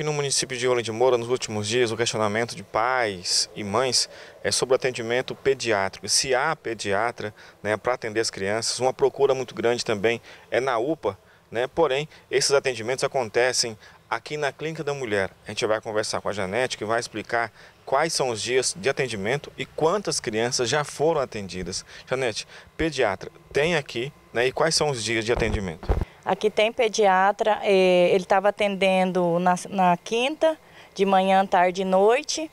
Aqui no município de Olinda de Moura, nos últimos dias, o questionamento de pais e mães é sobre o atendimento pediátrico. Se há pediatra né, para atender as crianças, uma procura muito grande também é na UPA, né? porém, esses atendimentos acontecem aqui na Clínica da Mulher. A gente vai conversar com a Janete, que vai explicar quais são os dias de atendimento e quantas crianças já foram atendidas. Janete, pediatra tem aqui né, e quais são os dias de atendimento? Aqui tem pediatra, é, ele estava atendendo na, na quinta, de manhã, tarde e noite,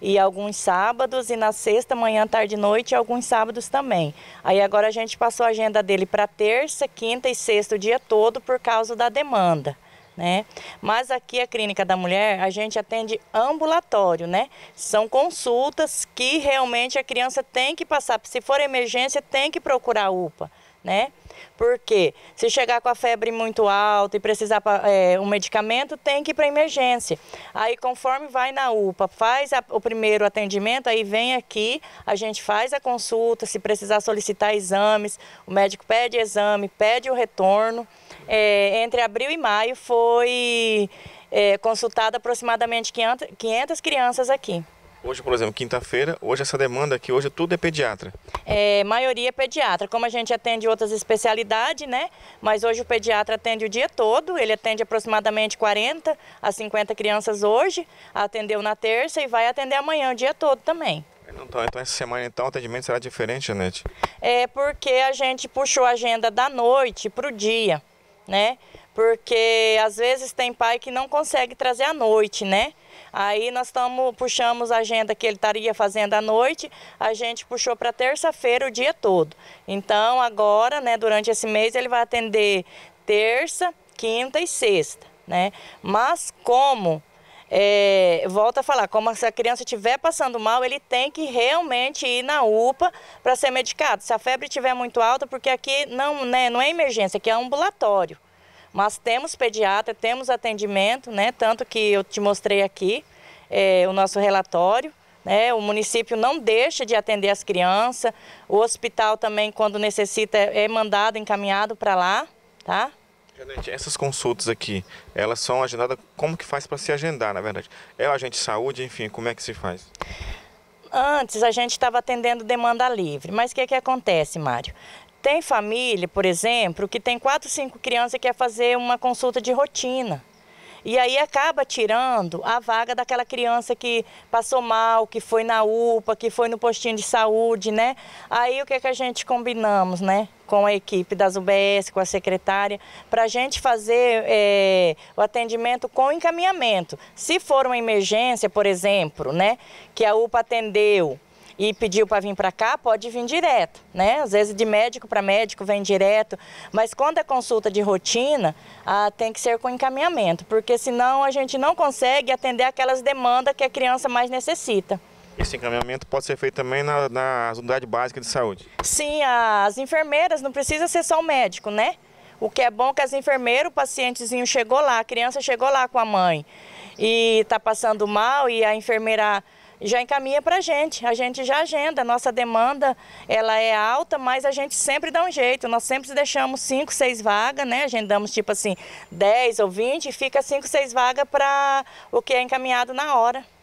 e alguns sábados, e na sexta, manhã, tarde e noite, alguns sábados também. Aí agora a gente passou a agenda dele para terça, quinta e sexta o dia todo por causa da demanda. Né? Mas aqui a clínica da mulher, a gente atende ambulatório, né? São consultas que realmente a criança tem que passar, se for emergência, tem que procurar a UPA né? Porque se chegar com a febre muito alta e precisar é, um medicamento, tem que ir para emergência. Aí, conforme vai na UPA, faz a, o primeiro atendimento, aí vem aqui, a gente faz a consulta, se precisar solicitar exames, o médico pede exame, pede o retorno. É, entre abril e maio foi é, consultada aproximadamente 500, 500 crianças aqui. Hoje, por exemplo, quinta-feira, hoje essa demanda aqui, hoje tudo é pediatra? É, maioria é pediatra. Como a gente atende outras especialidades, né? Mas hoje o pediatra atende o dia todo, ele atende aproximadamente 40 a 50 crianças hoje, atendeu na terça e vai atender amanhã o dia todo também. Então, então, essa semana então o atendimento será diferente, Janete? É porque a gente puxou a agenda da noite para o dia, né? porque às vezes tem pai que não consegue trazer à noite, né? Aí nós tamo, puxamos a agenda que ele estaria fazendo à noite, a gente puxou para terça-feira o dia todo. Então agora, né, durante esse mês, ele vai atender terça, quinta e sexta, né? Mas como é, volta a falar, como se a criança estiver passando mal, ele tem que realmente ir na UPA para ser medicado. Se a febre estiver muito alta, porque aqui não, né, não é emergência, aqui é ambulatório. Mas temos pediatra, temos atendimento, né? Tanto que eu te mostrei aqui é, o nosso relatório. Né, o município não deixa de atender as crianças, o hospital também, quando necessita, é, é mandado, encaminhado para lá, tá? Janete, essas consultas aqui, elas são agendadas, como que faz para se agendar, na verdade? É o agente de saúde, enfim, como é que se faz? Antes a gente estava atendendo demanda livre, mas o que, que acontece, Mário? Tem família, por exemplo, que tem quatro, cinco crianças e quer fazer uma consulta de rotina. E aí acaba tirando a vaga daquela criança que passou mal, que foi na UPA, que foi no postinho de saúde, né? Aí o que, é que a gente combinamos, né? Com a equipe das UBS, com a secretária, para a gente fazer é, o atendimento com encaminhamento. Se for uma emergência, por exemplo, né? Que a UPA atendeu e pediu para vir para cá, pode vir direto, né? Às vezes de médico para médico vem direto, mas quando é consulta de rotina, ah, tem que ser com encaminhamento, porque senão a gente não consegue atender aquelas demandas que a criança mais necessita. Esse encaminhamento pode ser feito também na, nas unidades básicas de saúde? Sim, as enfermeiras, não precisa ser só o médico, né? O que é bom é que as enfermeiras, o pacientezinho chegou lá, a criança chegou lá com a mãe e está passando mal e a enfermeira já encaminha para a gente. A gente já agenda, nossa demanda ela é alta, mas a gente sempre dá um jeito. Nós sempre deixamos 5, 6 vagas, né? Agendamos tipo assim 10 ou 20 e fica 5, 6 vagas para o que é encaminhado na hora.